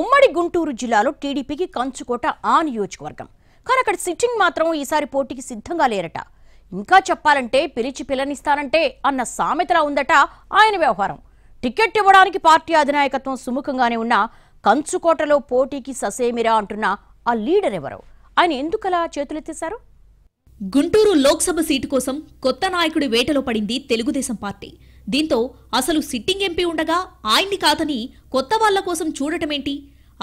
ఉమ్మడి గుంటూరు జిల్లాలో టీడీపీకి కంచుకోట ఆ నియోజకవర్గం కానీ అక్కడ సిట్టింగ్ మాత్రం ఈసారి పోటీకి సిద్ధంగా లేరట ఇంకా చెప్పాలంటే పిలిచి పిల్లనిస్తానంటే అన్న సామెతలా ఉందట ఆయన వ్యవహారం టికెట్ ఇవ్వడానికి పార్టీ అధినాయకత్వం సుముఖంగానే ఉన్న కంచుకోటలో పోటీకి ససేమిరా అంటున్న ఆ లీడర్ ఎవరు ఆయన ఎందుకలా చేతులెత్తేశారు గుంటూరు లోక్సభ సీటు కోసం కొత్త నాయకుడి వేటలో పడింది తెలుగుదేశం పార్టీ దీంతో అసలు సిట్టింగ్ ఎంపీ ఉండగా ఆయన్ని కాదని కొత్త వాళ్ల కోసం చూడటమేంటి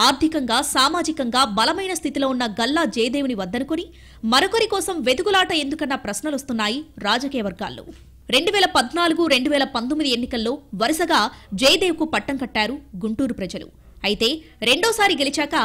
ఆర్థికంగా సామాజికంగా బలమైన స్థితిలో ఉన్న గల్లా జయదేవుని వద్దనుకుని మరొకరి కోసం వెతుకులాట ఎందుకన్న ప్రశ్నలొస్తున్నాయి రాజకీయ వర్గాల్లో రెండు వేల పద్నాలుగు రెండు వేల పంతొమ్మిది ఎన్నికల్లో వరుసగా జయదేవ్కు పట్టం కట్టారు గుంటూరు ప్రజలు అయితే రెండోసారి గెలిచాక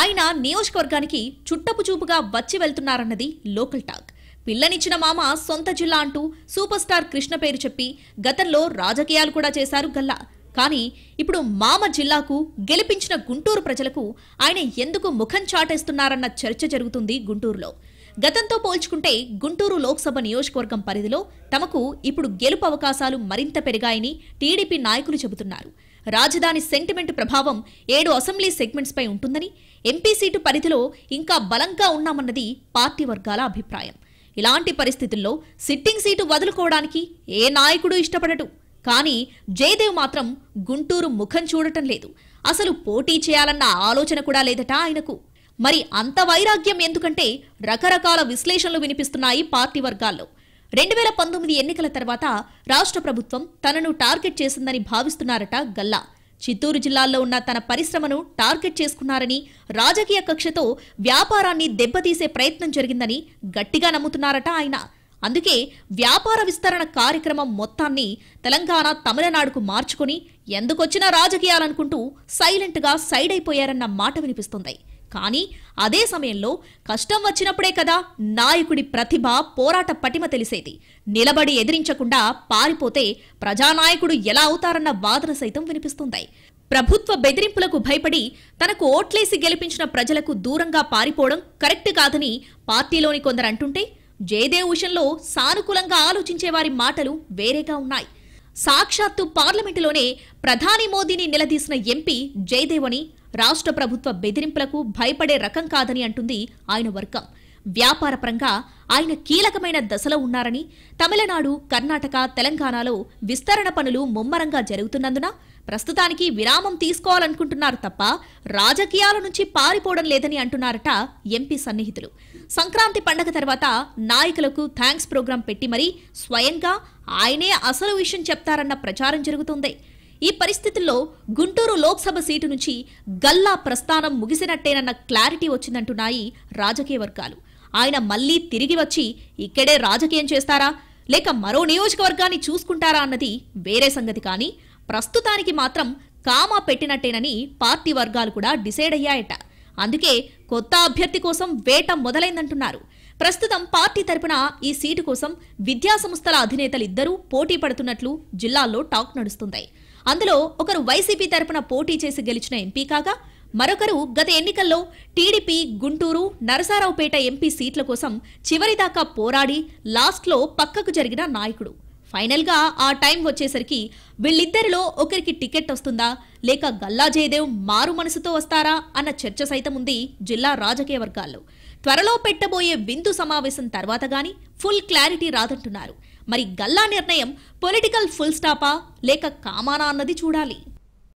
ఆయన నియోజకవర్గానికి చుట్టపు చూపుగా వచ్చి వెళ్తున్నారన్నది లోకల్ టాక్ పిల్లనిచ్చిన మామ సొంత జిల్లా అంటూ సూపర్ స్టార్ కృష్ణ పేరు చెప్పి గతంలో రాజకీయాలు కూడా చేశారు గల్లా కానీ ఇప్పుడు మామ జిల్లాకు గెలిపించిన గుంటూరు ప్రజలకు ఆయన ఎందుకు ముఖం చాటేస్తున్నారన్న చర్చ జరుగుతుంది గుంటూరులో గతంతో పోల్చుకుంటే గుంటూరు లోక్సభ నియోజకవర్గం పరిధిలో తమకు ఇప్పుడు గెలుపు అవకాశాలు మరింత పెరిగాయని టీడీపీ నాయకులు చెబుతున్నారు రాజధాని సెంటిమెంట్ ప్రభావం ఏడు అసెంబ్లీ సెగ్మెంట్స్పై ఉంటుందని ఎంపీ సీటు పరిధిలో ఇంకా బలంగా ఉన్నామన్నది పార్టీ వర్గాల అభిప్రాయం ఇలాంటి పరిస్థితుల్లో సిట్టింగ్ సీటు వదులుకోవడానికి ఏ నాయకుడు ఇష్టపడటు కానీ జయదేవ్ మాత్రం గుంటూరు ముఖం చూడటం లేదు అసలు పోటీ చేయాలన్న ఆలోచన కూడా లేదట ఆయనకు మరి అంత వైరాగ్యం ఎందుకంటే రకరకాల విశ్లేషణలు వినిపిస్తున్నాయి పార్టీ వర్గాల్లో రెండు వేల పంతొమ్మిది ఎన్నికల తర్వాత రాష్ట్ర ప్రభుత్వం తనను టార్గెట్ చేసిందని భావిస్తున్నారట గల్లా చిత్తూరు జిల్లాల్లో ఉన్న తన పరిశ్రమను టార్గెట్ చేసుకున్నారని రాజకీయ కక్షతో వ్యాపారాన్ని దెబ్బతీసే ప్రయత్నం జరిగిందని గట్టిగా నమ్ముతున్నారట ఆయన అందుకే వ్యాపార విస్తరణ కార్యక్రమం మొత్తాన్ని తెలంగాణ తమిళనాడుకు మార్చుకుని ఎందుకొచ్చినా రాజకీయాలనుకుంటూ సైలెంట్గా సైడ్ అయిపోయారన్న మాట వినిపిస్తుంది కానీ అదే సమయంలో కష్టం వచ్చినప్పుడే కదా నాయకుడి ప్రతిభ పోరాట పటిమ తెలిసేది నిలబడి ఎదిరించకుండా పారిపోతే ప్రజానాయకుడు ఎలా అవుతారన్న వాదన సైతం వినిపిస్తుంది ప్రభుత్వ బెదిరింపులకు భయపడి తనకు ఓట్లేసి గెలిపించిన ప్రజలకు దూరంగా పారిపోవడం కరెక్ట్ కాదని పార్టీలోని కొందరు అంటుంటే జయదేవ్ విషయంలో సానుకూలంగా ఆలోచించేవారి మాటలు వేరేగా ఉన్నాయి సాక్షాత్తు పార్లమెంటులోనే ప్రధాని మోదీని నిలదీసిన ఎంపీ జయదేవ్ అని రాష్ట్ర ప్రభుత్వ బెదిరింపులకు భయపడే రకం కాదని అంటుంది ఆయన వర్గం వ్యాపారపరంగా ఆయన కీలకమైన దశలో ఉన్నారని తమిళనాడు కర్ణాటక తెలంగాణలో విస్తరణ పనులు ముమ్మరంగా జరుగుతున్నందున ప్రస్తుతానికి విరామం తీసుకోవాలనుకుంటున్నారు తప్ప రాజకీయాల నుంచి పారిపోవడం లేదని అంటున్నారట ఎంపీ సన్నిహితులు సంక్రాంతి పండగ తర్వాత నాయకులకు థ్యాంక్స్ ప్రోగ్రాం పెట్టి మరీ స్వయంగా ఆయనే అసలు విషయం చెప్తారన్న ప్రచారం జరుగుతుంది ఈ పరిస్థితుల్లో గుంటూరు లోక్సభ సీటు నుంచి గల్లా ప్రస్థానం ముగిసినట్టేనన్న క్లారిటీ వచ్చిందంటున్నాయి రాజకీయ వర్గాలు ఆయన మళ్లీ తిరిగి వచ్చి ఇక్కడే రాజకీయం చేస్తారా లేక మరో నియోజకవర్గాన్ని చూసుకుంటారా అన్నది వేరే సంగతి కానీ ప్రస్తుతానికి మాత్రం కామా పెట్టినట్టేనని పార్టీ వర్గాలు కూడా డిసైడ్ అయ్యాయట అందుకే కొత్త అభ్యర్థి కోసం వేట మొదలైందంటున్నారు ప్రస్తుతం పార్టీ తరపున ఈ సీటు కోసం విద్యాసంస్థల అధినేతలిద్దరూ పోటీ పడుతున్నట్లు జిల్లాలో టాక్ నడుస్తున్నాయి అందులో ఒకరు వైసీపీ తరపున పోటీ చేసి గెలిచిన ఎంపీ కాగా మరొకరు గత ఎన్నికల్లో టీడీపీ గుంటూరు నరసారావుపేట ఎంపీ సీట్ల కోసం చివరిదాకా పోరాడి లాస్ట్లో పక్కకు జరిగిన నాయకుడు ఫైనల్గా ఆ టైం వచ్చేసరికి వీళ్ళిద్దరిలో ఒకరికి టికెట్ వస్తుందా లేక గల్లా జయదేవ్ మారు మనసుతో వస్తారా అన్న చర్చ సైతం ఉంది జిల్లా రాజకీయ వర్గాల్లో త్వరలో పెట్టబోయే విందు సమావేశం తర్వాత గాని ఫుల్ క్లారిటీ రాదంటున్నారు మరి గల్లా నిర్ణయం పొలిటికల్ ఫుల్ స్టాపా లేక కామానా అన్నది చూడాలి